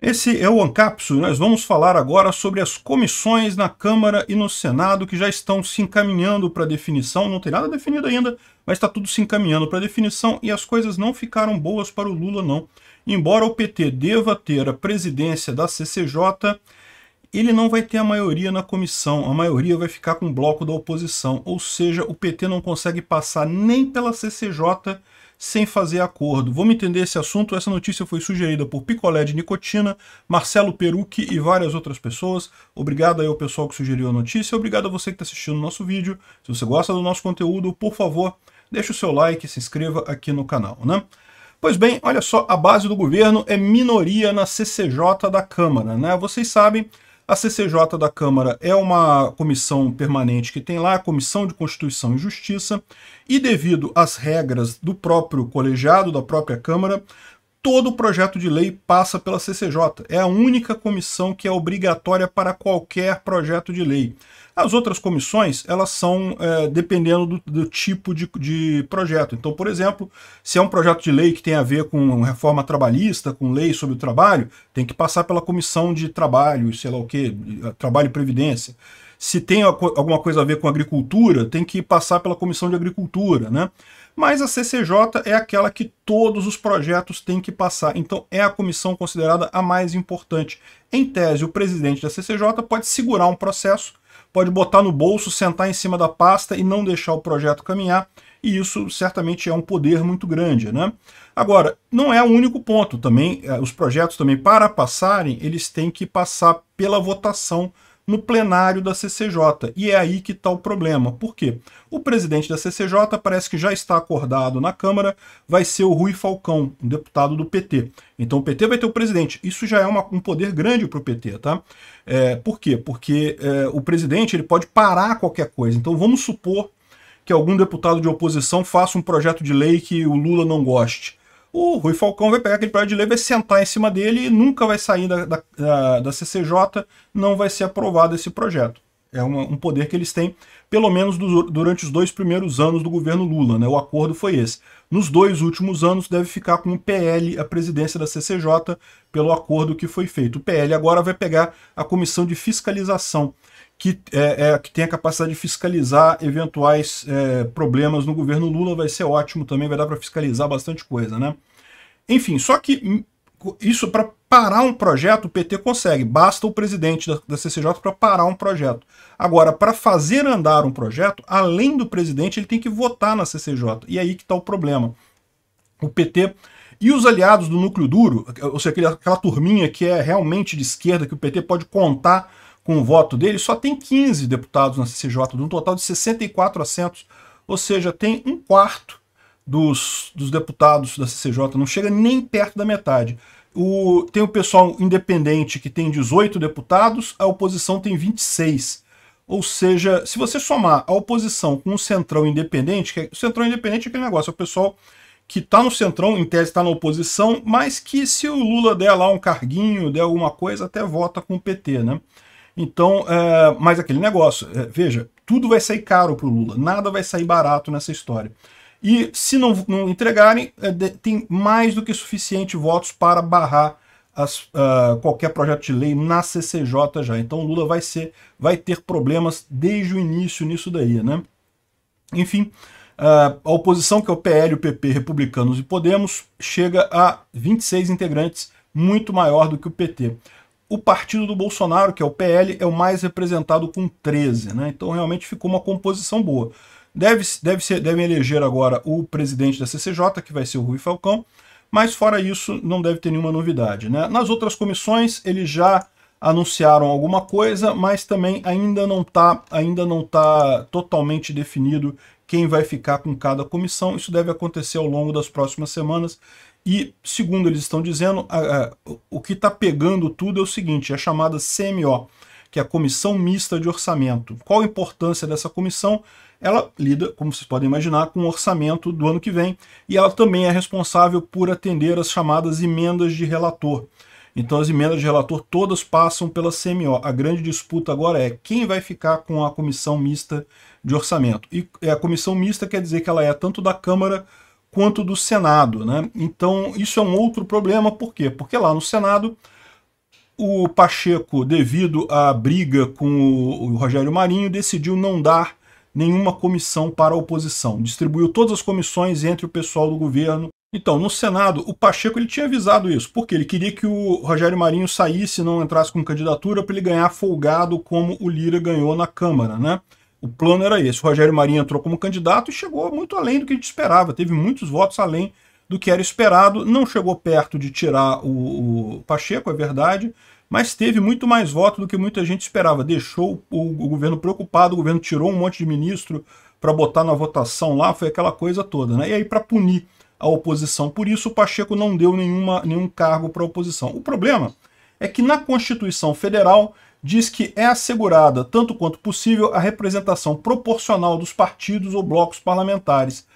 Esse é o ANCAPSO. Nós vamos falar agora sobre as comissões na Câmara e no Senado que já estão se encaminhando para definição. Não tem nada definido ainda, mas está tudo se encaminhando para definição e as coisas não ficaram boas para o Lula, não. Embora o PT deva ter a presidência da CCJ, ele não vai ter a maioria na comissão. A maioria vai ficar com o bloco da oposição. Ou seja, o PT não consegue passar nem pela CCJ sem fazer acordo. Vamos entender esse assunto. Essa notícia foi sugerida por Picolé de Nicotina, Marcelo Perucchi e várias outras pessoas. Obrigado aí ao pessoal que sugeriu a notícia. Obrigado a você que está assistindo o nosso vídeo. Se você gosta do nosso conteúdo, por favor, deixe o seu like e se inscreva aqui no canal, né? Pois bem, olha só, a base do governo é minoria na CCJ da Câmara, né? Vocês sabem a CCJ da Câmara é uma comissão permanente que tem lá a Comissão de Constituição e Justiça, e devido às regras do próprio colegiado, da própria Câmara, todo projeto de lei passa pela CCJ. É a única comissão que é obrigatória para qualquer projeto de lei. As outras comissões, elas são é, dependendo do, do tipo de, de, projeto. Então, por exemplo, se é um projeto de lei que tem a ver com reforma trabalhista, com lei sobre o trabalho, tem que passar pela comissão de trabalho, sei lá o que, trabalho e previdência. Se tem alguma coisa a ver com agricultura, tem que passar pela comissão de agricultura, né? mas a CCJ é aquela que todos os projetos têm que passar, então é a comissão considerada a mais importante. Em tese, o presidente da CCJ pode segurar um processo, pode botar no bolso, sentar em cima da pasta e não deixar o projeto caminhar, e isso certamente é um poder muito grande. Né? Agora, não é o único ponto também, eh, os projetos também, para passarem, eles têm que passar pela votação no plenário da CCJ. E é aí que está o problema. Por quê? O presidente da CCJ parece que já está acordado na Câmara, vai ser o Rui Falcão, um deputado do PT. Então o PT vai ter o presidente. Isso já é uma, um poder grande para o PT, tá? É, por quê? Porque é, o presidente ele pode parar qualquer coisa. Então vamos supor que algum deputado de oposição faça um projeto de lei que o Lula não goste o Rui Falcão vai pegar aquele projeto de lei, vai sentar em cima dele e nunca vai sair da, da, da CCJ, não vai ser aprovado esse projeto. É uma, um poder que eles têm, pelo menos do, durante os dois primeiros anos do governo Lula. Né? O acordo foi esse. Nos dois últimos anos, deve ficar com o PL a presidência da CCJ, pelo acordo que foi feito. O PL agora vai pegar a comissão de fiscalização, que, é, é que tem a capacidade de fiscalizar eventuais é, problemas no governo Lula. Vai ser ótimo também, vai dar para fiscalizar bastante coisa. né? Enfim, só que hum, isso para parar um projeto o PT consegue, basta o presidente da, da CCJ para parar um projeto. Agora, para fazer andar um projeto, além do presidente, ele tem que votar na CCJ. E é aí que está o problema. O PT e os aliados do núcleo duro, ou seja, aquela, aquela turminha que é realmente de esquerda, que o PT pode contar com o voto dele, só tem 15 deputados na CCJ, de um total de 64 assentos, ou seja, tem um quarto dos, dos deputados da CCJ, não chega nem perto da metade. O, tem o pessoal independente que tem 18 deputados, a oposição tem 26. Ou seja, se você somar a oposição com o centrão independente, que é, o centrão independente é aquele negócio, é o pessoal que está no centrão, em tese está na oposição, mas que se o Lula der lá um carguinho, der alguma coisa, até vota com o PT, né? Então, é, mas aquele negócio, é, veja, tudo vai sair caro para o Lula, nada vai sair barato nessa história. E se não, não entregarem, é, de, tem mais do que suficiente votos para barrar as, uh, qualquer projeto de lei na CCJ já. Então Lula vai, ser, vai ter problemas desde o início nisso daí, né? Enfim, uh, a oposição, que é o PL, o PP, Republicanos e Podemos, chega a 26 integrantes, muito maior do que o PT. O partido do Bolsonaro, que é o PL, é o mais representado com 13, né? Então realmente ficou uma composição boa. Deve, deve ser, devem eleger agora o presidente da CCJ, que vai ser o Rui Falcão, mas fora isso não deve ter nenhuma novidade. Né? Nas outras comissões eles já anunciaram alguma coisa, mas também ainda não está ainda não tá totalmente definido quem vai ficar com cada comissão. Isso deve acontecer ao longo das próximas semanas. E, segundo eles estão dizendo, a, a, o que está pegando tudo é o seguinte, é a chamada CMO, que é a Comissão Mista de Orçamento. Qual a importância dessa comissão? Ela lida, como vocês podem imaginar, com o orçamento do ano que vem e ela também é responsável por atender as chamadas emendas de relator. Então as emendas de relator todas passam pela CMO. A grande disputa agora é quem vai ficar com a comissão mista de orçamento. E é, a comissão mista quer dizer que ela é tanto da Câmara quanto do Senado. Né? Então isso é um outro problema, por quê? Porque lá no Senado o Pacheco, devido à briga com o Rogério Marinho, decidiu não dar nenhuma comissão para a oposição. Distribuiu todas as comissões entre o pessoal do governo. Então, no Senado, o Pacheco ele tinha avisado isso, porque ele queria que o Rogério Marinho saísse, não entrasse com candidatura, para ele ganhar folgado como o Lira ganhou na Câmara, né? O plano era esse. O Rogério Marinho entrou como candidato e chegou muito além do que a gente esperava. Teve muitos votos além do que era esperado. Não chegou perto de tirar o, o Pacheco, é verdade, mas teve muito mais voto do que muita gente esperava. Deixou o, o governo preocupado, o governo tirou um monte de ministro para botar na votação lá, foi aquela coisa toda. Né? E aí, para punir a oposição por isso, o Pacheco não deu nenhuma, nenhum cargo para a oposição. O problema é que na Constituição Federal diz que é assegurada, tanto quanto possível, a representação proporcional dos partidos ou blocos parlamentares.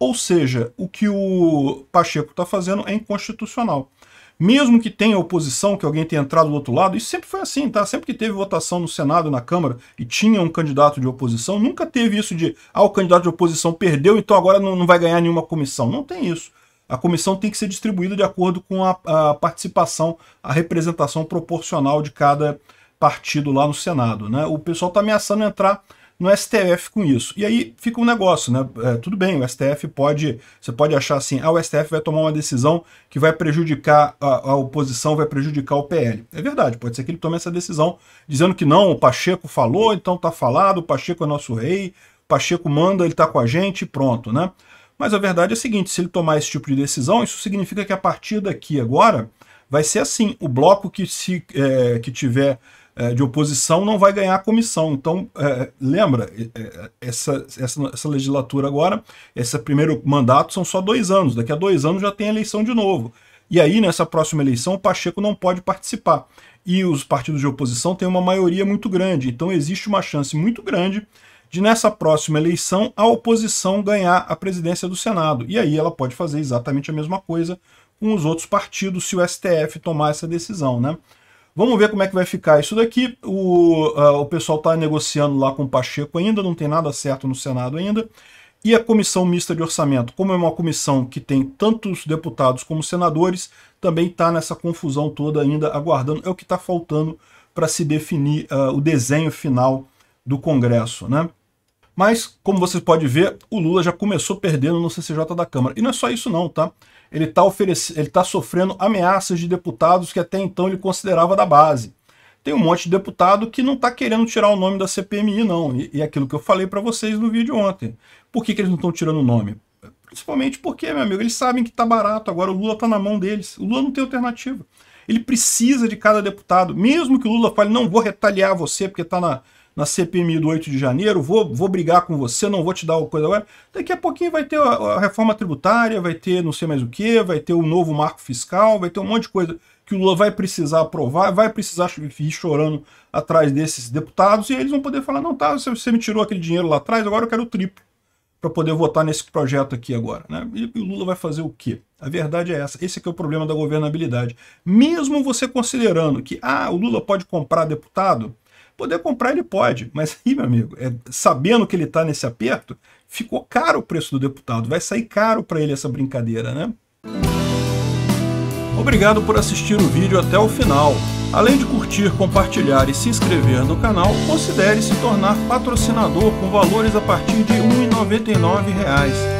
Ou seja, o que o Pacheco está fazendo é inconstitucional. Mesmo que tenha oposição, que alguém tenha entrado do outro lado, isso sempre foi assim, tá? Sempre que teve votação no Senado, na Câmara, e tinha um candidato de oposição, nunca teve isso de, ah, o candidato de oposição perdeu, então agora não, não vai ganhar nenhuma comissão. Não tem isso. A comissão tem que ser distribuída de acordo com a, a participação, a representação proporcional de cada partido lá no Senado, né? O pessoal está ameaçando entrar no STF com isso. E aí fica um negócio, né? É, tudo bem, o STF pode. Você pode achar assim, ah, o STF vai tomar uma decisão que vai prejudicar a, a oposição, vai prejudicar o PL. É verdade, pode ser que ele tome essa decisão dizendo que não, o Pacheco falou, então tá falado, o Pacheco é nosso rei, o Pacheco manda, ele tá com a gente, pronto, né? Mas a verdade é a seguinte, se ele tomar esse tipo de decisão, isso significa que a partir daqui agora vai ser assim, o bloco que, se, é, que tiver é, de oposição não vai ganhar a comissão. Então, é, lembra, é, é, essa, essa, essa legislatura agora, esse primeiro mandato são só dois anos, daqui a dois anos já tem eleição de novo. E aí, nessa próxima eleição, o Pacheco não pode participar. E os partidos de oposição têm uma maioria muito grande. Então, existe uma chance muito grande de, nessa próxima eleição, a oposição ganhar a presidência do Senado. E aí ela pode fazer exatamente a mesma coisa com os outros partidos se o STF tomar essa decisão, né? Vamos ver como é que vai ficar isso daqui. O, uh, o pessoal está negociando lá com o Pacheco ainda, não tem nada certo no Senado ainda. E a comissão mista de orçamento, como é uma comissão que tem tantos deputados como senadores, também está nessa confusão toda ainda aguardando. É o que está faltando para se definir uh, o desenho final do Congresso. Né? Mas, como você pode ver, o Lula já começou perdendo no CCJ da Câmara. E não é só isso não, tá? Ele está tá sofrendo ameaças de deputados que até então ele considerava da base. Tem um monte de deputado que não está querendo tirar o nome da CPMI, não. E, e aquilo que eu falei para vocês no vídeo ontem. Por que, que eles não estão tirando o nome? Principalmente porque, meu amigo, eles sabem que está barato, agora o Lula está na mão deles. O Lula não tem alternativa. Ele precisa de cada deputado. Mesmo que o Lula fale, não vou retaliar você porque está na, na CPMI do 8 de janeiro, vou, vou brigar com você, não vou te dar coisa agora. Daqui a pouquinho vai ter a, a reforma tributária, vai ter não sei mais o que, vai ter o um novo marco fiscal, vai ter um monte de coisa que o Lula vai precisar aprovar, vai precisar ir chorando atrás desses deputados e eles vão poder falar, não, tá, você me tirou aquele dinheiro lá atrás, agora eu quero o triplo para poder votar nesse projeto aqui agora. Né? E o Lula vai fazer o quê? A verdade é essa. Esse é, é o problema da governabilidade. Mesmo você considerando que ah, o Lula pode comprar deputado, Poder comprar ele pode, mas aí, meu amigo, é, sabendo que ele está nesse aperto, ficou caro o preço do deputado, vai sair caro para ele essa brincadeira, né? Obrigado por assistir o vídeo até o final. Além de curtir, compartilhar e se inscrever no canal, considere se tornar patrocinador com valores a partir de R$ 1,99